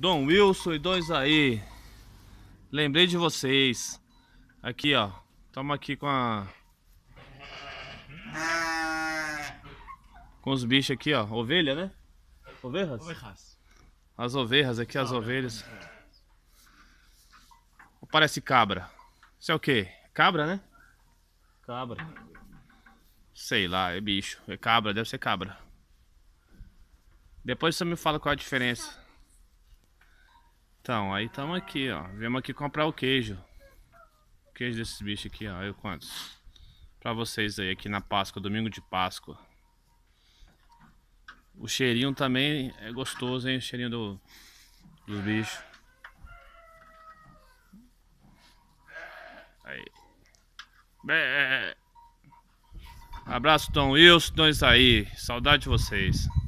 Dom Wilson e dois aí. Lembrei de vocês. Aqui, ó. Estamos aqui com a... Com os bichos aqui, ó. Ovelha, né? Ovelhas? As ovelhas aqui, as ovelhas. Parece cabra. Isso é o quê? Cabra, né? Cabra. Sei lá, é bicho. É cabra, deve ser cabra. Depois você me fala qual a diferença. Então, aí estamos aqui, ó. Viemos aqui comprar o queijo. O queijo desses bichos aqui, ó. Olha quantos? Pra vocês aí, aqui na Páscoa, domingo de Páscoa. O cheirinho também é gostoso, hein? O cheirinho do, dos bichos. Aí. Bé. É, é. Abraço, Tom Wilson, Tom Isaí. Saudade de vocês.